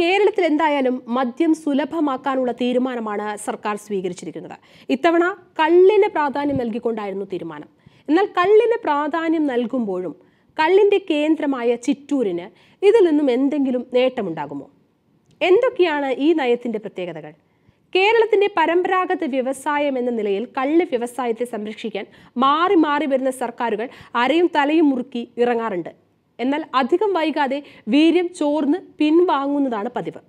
കേരളത്തിൽ എന്തായാലും മദ്യം സുലഭമാക്കാനുള്ള തീരുമാനമാണ് സർക്കാർ സ്വീകരിച്ചിരിക്കുന്നത് ഇത്തവണ കള്ളിന് പ്രാധാന്യം നൽകിക്കൊണ്ടായിരുന്നു തീരുമാനം എന്നാൽ കള്ളിന് പ്രാധാന്യം നൽകുമ്പോഴും കള്ളിൻ്റെ കേന്ദ്രമായ ചിറ്റൂരിന് ഇതിൽ നിന്നും എന്തെങ്കിലും നേട്ടമുണ്ടാകുമോ എന്തൊക്കെയാണ് ഈ നയത്തിൻ്റെ പ്രത്യേകതകൾ കേരളത്തിൻ്റെ പരമ്പരാഗത വ്യവസായം എന്ന നിലയിൽ കള്ള് വ്യവസായത്തെ സംരക്ഷിക്കാൻ മാറി മാറി വരുന്ന സർക്കാരുകൾ അരയും തലയും മുറുക്കി ഇറങ്ങാറുണ്ട് എന്നാൽ അധികം വൈകാതെ വീര്യം ചോർന്ന് പിൻവാങ്ങുന്നതാണ് പതിവ്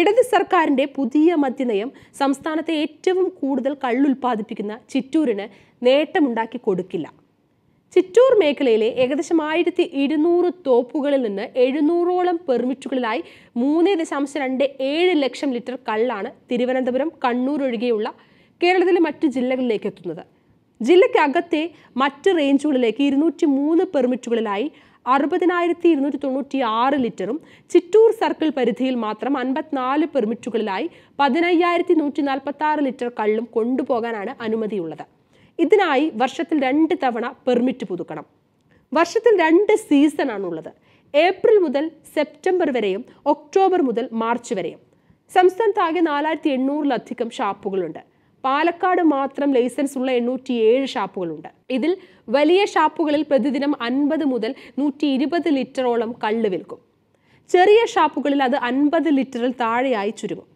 ഇടത് സർക്കാരിൻ്റെ പുതിയ മദ്യനയം സംസ്ഥാനത്തെ ഏറ്റവും കൂടുതൽ കള്ളുൽപ്പാദിപ്പിക്കുന്ന ചിറ്റൂരിന് നേട്ടമുണ്ടാക്കി കൊടുക്കില്ല ചിറ്റൂർ മേഖലയിലെ ഏകദേശം ആയിരത്തി ഇരുന്നൂറ് തോപ്പുകളിൽ നിന്ന് എഴുന്നൂറോളം പെർമിറ്റുകളിലായി മൂന്ന് ദശാംശം രണ്ട് ഏഴ് ലക്ഷം ലിറ്റർ കള്ളാണ് തിരുവനന്തപുരം കണ്ണൂർ ഒഴികെയുള്ള കേരളത്തിലെ മറ്റു ജില്ലകളിലേക്ക് എത്തുന്നത് ജില്ലയ്ക്കകത്തെ മറ്റ് റേഞ്ചുകളിലേക്ക് ഇരുന്നൂറ്റി മൂന്ന് പെർമിറ്റുകളിലായി അറുപതിനായിരത്തി ഇരുന്നൂറ്റി തൊണ്ണൂറ്റി ആറ് ലിറ്ററും ചിറ്റൂർ സർക്കിൾ പരിധിയിൽ മാത്രം അൻപത്തിനാല് പെർമിറ്റുകളിലായി പതിനയ്യായിരത്തി നൂറ്റി നാൽപ്പത്തി ആറ് ലിറ്റർ കള്ളും കൊണ്ടുപോകാനാണ് അനുമതിയുള്ളത് ഇതിനായി വർഷത്തിൽ രണ്ട് തവണ പെർമിറ്റ് പുതുക്കണം വർഷത്തിൽ രണ്ട് സീസണാണുള്ളത് ഏപ്രിൽ മുതൽ സെപ്റ്റംബർ വരെയും ഒക്ടോബർ മുതൽ മാർച്ച് വരെയും സംസ്ഥാനത്താകെ നാലായിരത്തി എണ്ണൂറിലധികം ഷാപ്പുകളുണ്ട് പാലക്കാട് മാത്രം ലൈസൻസ് ഉള്ള എണ്ണൂറ്റി ഏഴ് ഷാപ്പുകളുണ്ട് ഇതിൽ വലിയ ഷാപ്പുകളിൽ പ്രതിദിനം അൻപത് മുതൽ നൂറ്റി ഇരുപത് ലിറ്ററോളം കള്ള് വിൽക്കും ചെറിയ ഷാപ്പുകളിൽ അത് അൻപത് ലിറ്ററിൽ താഴെയായി ചുരുങ്ങും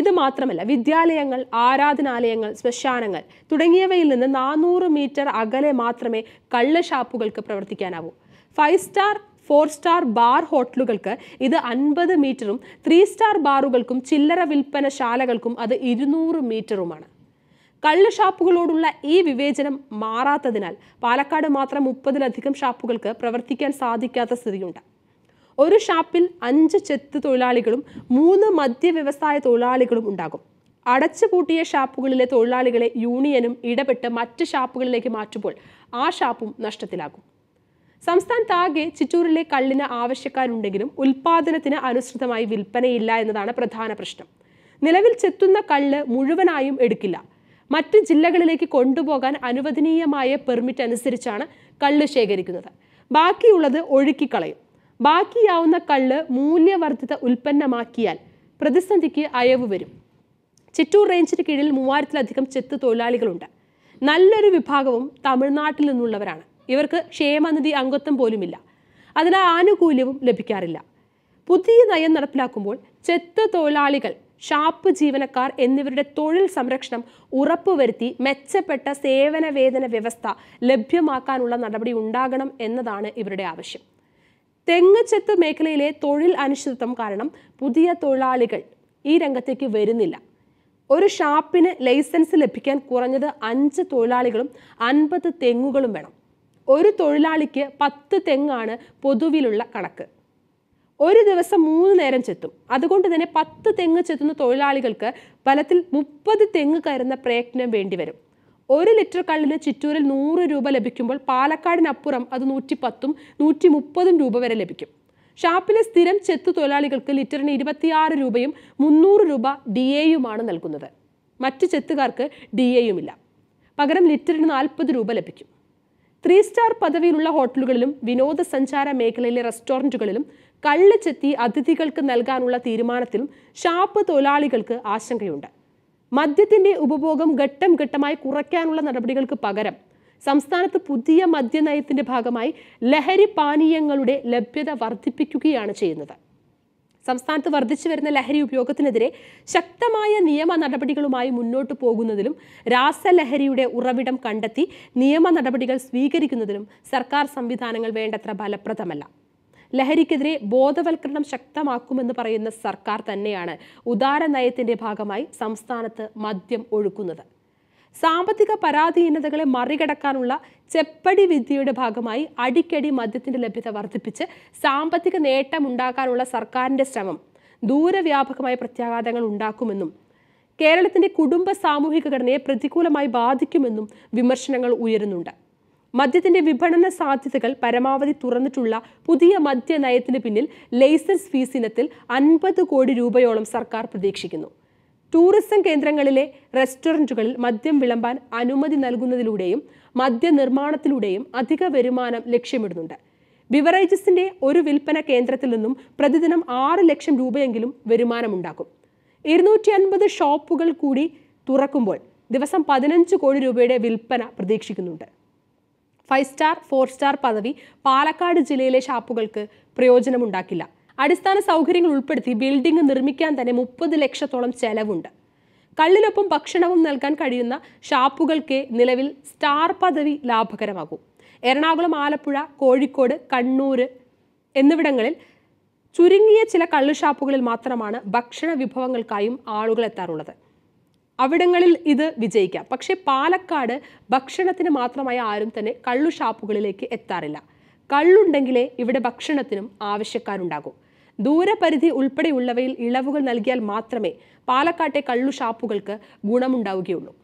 ഇത് മാത്രമല്ല വിദ്യാലയങ്ങൾ ആരാധനാലയങ്ങൾ ശ്മശാനങ്ങൾ തുടങ്ങിയവയിൽ നിന്ന് നാനൂറ് മീറ്റർ അകലെ മാത്രമേ കള്ള് ഷാപ്പുകൾക്ക് പ്രവർത്തിക്കാനാവൂ five star four star bar ഹോട്ടലുകൾക്ക് ഇത് അൻപത് മീറ്ററും ത്രീ സ്റ്റാർ ബാറുകൾക്കും ചില്ലറ ശാലകൾക്കും അത് ഇരുന്നൂറ് മീറ്ററുമാണ് കള്ള് ഷാപ്പുകളോടുള്ള ഈ വിവേചനം മാറാത്തതിനാൽ പാലക്കാട് മാത്രം മുപ്പതിലധികം ഷാപ്പുകൾക്ക് പ്രവർത്തിക്കാൻ സാധിക്കാത്ത സ്ഥിതിയുണ്ട് ഒരു ഷാപ്പിൽ അഞ്ച് ചെത്ത് തൊഴിലാളികളും മൂന്ന് മദ്യ വ്യവസായ തൊഴിലാളികളും ഉണ്ടാകും അടച്ചുപൂട്ടിയ ഷാപ്പുകളിലെ തൊഴിലാളികളെ യൂണിയനും ഇടപെട്ട് മറ്റ് ഷാപ്പുകളിലേക്ക് മാറ്റുമ്പോൾ ആ ഷാപ്പും നഷ്ടത്തിലാകും സംസ്ഥാനത്താകെ ചിറ്റൂരിലെ കള്ളിന് ആവശ്യക്കാരുണ്ടെങ്കിലും ഉൽപാദനത്തിന് അനുസൃതമായി വിൽപ്പനയില്ല എന്നതാണ് പ്രധാന പ്രശ്നം നിലവിൽ ചെത്തുന്ന കള്ള് മുഴുവനായും എടുക്കില്ല മറ്റ് ജില്ലകളിലേക്ക് കൊണ്ടുപോകാൻ അനുവദനീയമായ പെർമിറ്റ് അനുസരിച്ചാണ് കള്ള് ശേഖരിക്കുന്നത് ബാക്കിയുള്ളത് ഒഴുക്കിക്കളയും ബാക്കിയാവുന്ന കള്ള് മൂല്യവർദ്ധിത ഉൽപ്പന്നമാക്കിയാൽ പ്രതിസന്ധിക്ക് അയവ് വരും ചിറ്റൂർ റേഞ്ചിന് കീഴിൽ മൂവായിരത്തിലധികം ചെത്ത് തൊഴിലാളികളുണ്ട് നല്ലൊരു വിഭാഗവും തമിഴ്നാട്ടിൽ നിന്നുള്ളവരാണ് ഇവർക്ക് ക്ഷേമനിധി അംഗത്വം പോലുമില്ല അതിനാൽ ആനുകൂല്യവും ലഭിക്കാറില്ല പുതിയ നയം നടപ്പിലാക്കുമ്പോൾ ചെത്ത് തൊഴിലാളികൾ ഷാപ്പ് ജീവനക്കാർ എന്നിവരുടെ തൊഴിൽ സംരക്ഷണം ഉറപ്പുവരുത്തി മെച്ചപ്പെട്ട സേവന വേതന വ്യവസ്ഥ ലഭ്യമാക്കാനുള്ള നടപടി ഉണ്ടാകണം എന്നതാണ് ഇവരുടെ ആവശ്യം തെങ്ങ് മേഖലയിലെ തൊഴിൽ അനിശ്ചിതത്വം കാരണം പുതിയ തൊഴിലാളികൾ ഈ രംഗത്തേക്ക് വരുന്നില്ല ഒരു ഷാപ്പിന് ലൈസൻസ് ലഭിക്കാൻ കുറഞ്ഞത് അഞ്ച് തൊഴിലാളികളും അൻപത് തെങ്ങുകളും വേണം ഒരു തൊഴിലാളിക്ക് പത്ത് തെങ്ങാണ് പൊതുവിലുള്ള കണക്ക് ഒരു ദിവസം മൂന്ന് നേരം ചെത്തും അതുകൊണ്ട് തന്നെ പത്ത് തെങ്ങ് ചെത്തുന്ന തൊഴിലാളികൾക്ക് ഫലത്തിൽ മുപ്പത് തെങ്ങ് കയറുന്ന പ്രയത്നം വേണ്ടിവരും ഒരു ലിറ്റർ കള്ളിന് ചിറ്റൂരിൽ നൂറ് രൂപ ലഭിക്കുമ്പോൾ പാലക്കാടിനപ്പുറം അത് നൂറ്റി പത്തും നൂറ്റി മുപ്പതും രൂപ വരെ ലഭിക്കും ഷാപ്പിലെ സ്ഥിരം ചെത്തു തൊഴിലാളികൾക്ക് ലിറ്ററിന് ഇരുപത്തിയാറ് രൂപയും മുന്നൂറ് രൂപ ഡി എയുമാണ് നൽകുന്നത് മറ്റ് ചെത്തുകാർക്ക് ഡി എയുമില്ല പകരം ലിറ്ററിന് നാൽപ്പത് രൂപ ലഭിക്കും ത്രീ സ്റ്റാർ പദവിയിലുള്ള ഹോട്ടലുകളിലും വിനോദസഞ്ചാര മേഖലയിലെ റെസ്റ്റോറൻറ്റുകളിലും കള്ളിച്ചെത്തി അതിഥികൾക്ക് നൽകാനുള്ള തീരുമാനത്തിലും ഷാപ്പ് തൊഴിലാളികൾക്ക് ആശങ്കയുണ്ട് മദ്യത്തിന്റെ ഉപഭോഗം ഘട്ടം ഘട്ടമായി കുറയ്ക്കാനുള്ള നടപടികൾക്ക് പകരം സംസ്ഥാനത്ത് പുതിയ മദ്യനയത്തിന്റെ ഭാഗമായി ലഹരി പാനീയങ്ങളുടെ ലഭ്യത വർദ്ധിപ്പിക്കുകയാണ് ചെയ്യുന്നത് സംസ്ഥാനത്ത് വർദ്ധിച്ചു വരുന്ന ലഹരി ഉപയോഗത്തിനെതിരെ ശക്തമായ നിയമ നടപടികളുമായി മുന്നോട്ടു പോകുന്നതിലും രാസലഹരിയുടെ ഉറവിടം കണ്ടെത്തി നിയമ നടപടികൾ സ്വീകരിക്കുന്നതിലും സർക്കാർ സംവിധാനങ്ങൾ വേണ്ടത്ര ഫലപ്രദമല്ല ലഹരിക്കെതിരെ ബോധവൽക്കരണം ശക്തമാക്കുമെന്ന് പറയുന്ന സർക്കാർ തന്നെയാണ് ഉദാര നയത്തിന്റെ ഭാഗമായി സംസ്ഥാനത്ത് മദ്യം ഒഴുക്കുന്നത് സാമ്പത്തിക പരാധീനതകളെ മറികടക്കാനുള്ള ചെപ്പടി വിദ്യയുടെ ഭാഗമായി അടിക്കടി മദ്യത്തിൻ്റെ ലഭ്യത വർദ്ധിപ്പിച്ച് സാമ്പത്തിക നേട്ടമുണ്ടാക്കാനുള്ള സർക്കാരിൻ്റെ ശ്രമം ദൂരവ്യാപകമായ പ്രത്യാഘാതങ്ങൾ ഉണ്ടാക്കുമെന്നും കേരളത്തിൻ്റെ കുടുംബ സാമൂഹിക ഘടനയെ പ്രതികൂലമായി ബാധിക്കുമെന്നും വിമർശനങ്ങൾ ഉയരുന്നുണ്ട് മദ്യത്തിന്റെ വിപണന സാധ്യതകൾ പരമാവധി തുറന്നിട്ടുള്ള പുതിയ മദ്യനയത്തിന് പിന്നിൽ ലൈസൻസ് ഫീസ് ഇനത്തിൽ അൻപത് കോടി രൂപയോളം സർക്കാർ പ്രതീക്ഷിക്കുന്നു ടൂറിസം കേന്ദ്രങ്ങളിലെ റെസ്റ്റോറൻറ്റുകളിൽ മദ്യം വിളമ്പാൻ അനുമതി നൽകുന്നതിലൂടെയും മദ്യ നിർമ്മാണത്തിലൂടെയും അധിക വരുമാനം ലക്ഷ്യമിടുന്നുണ്ട് ബിവറേജസിൻ്റെ ഒരു വിൽപ്പന കേന്ദ്രത്തിൽ നിന്നും പ്രതിദിനം ആറ് ലക്ഷം രൂപയെങ്കിലും വരുമാനമുണ്ടാക്കും ഇരുന്നൂറ്റി അൻപത് ഷോപ്പുകൾ കൂടി തുറക്കുമ്പോൾ ദിവസം പതിനഞ്ച് കോടി രൂപയുടെ വിൽപ്പന പ്രതീക്ഷിക്കുന്നുണ്ട് ഫൈവ് സ്റ്റാർ ഫോർ സ്റ്റാർ പദവി പാലക്കാട് ജില്ലയിലെ ഷാപ്പുകൾക്ക് പ്രയോജനമുണ്ടാക്കില്ല അടിസ്ഥാന സൗകര്യങ്ങൾ ഉൾപ്പെടുത്തി ബിൽഡിംഗ് നിർമ്മിക്കാൻ തന്നെ മുപ്പത് ലക്ഷത്തോളം ചെലവുണ്ട് കള്ളിനൊപ്പം ഭക്ഷണവും നൽകാൻ കഴിയുന്ന ഷാപ്പുകൾക്ക് നിലവിൽ സ്റ്റാർ പദവി ലാഭകരമാകും എറണാകുളം ആലപ്പുഴ കോഴിക്കോട് കണ്ണൂർ എന്നിവിടങ്ങളിൽ ചുരുങ്ങിയ ചില ഷാപ്പുകളിൽ മാത്രമാണ് ഭക്ഷണ വിഭവങ്ങൾക്കായും ആളുകൾ എത്താറുള്ളത് അവിടങ്ങളിൽ ഇത് വിജയിക്കാം പക്ഷേ പാലക്കാട് ഭക്ഷണത്തിന് മാത്രമായി ആരും തന്നെ ഷാപ്പുകളിലേക്ക് എത്താറില്ല കള്ളുണ്ടെങ്കിലേ ഇവിടെ ഭക്ഷണത്തിനും ആവശ്യക്കാരുണ്ടാകും ദൂരപരിധി ഉൾപ്പെടെയുള്ളവയിൽ ഇളവുകൾ നൽകിയാൽ മാത്രമേ പാലക്കാട്ടെ ഷാപ്പുകൾക്ക് ഗുണമുണ്ടാവുകയുള്ളൂ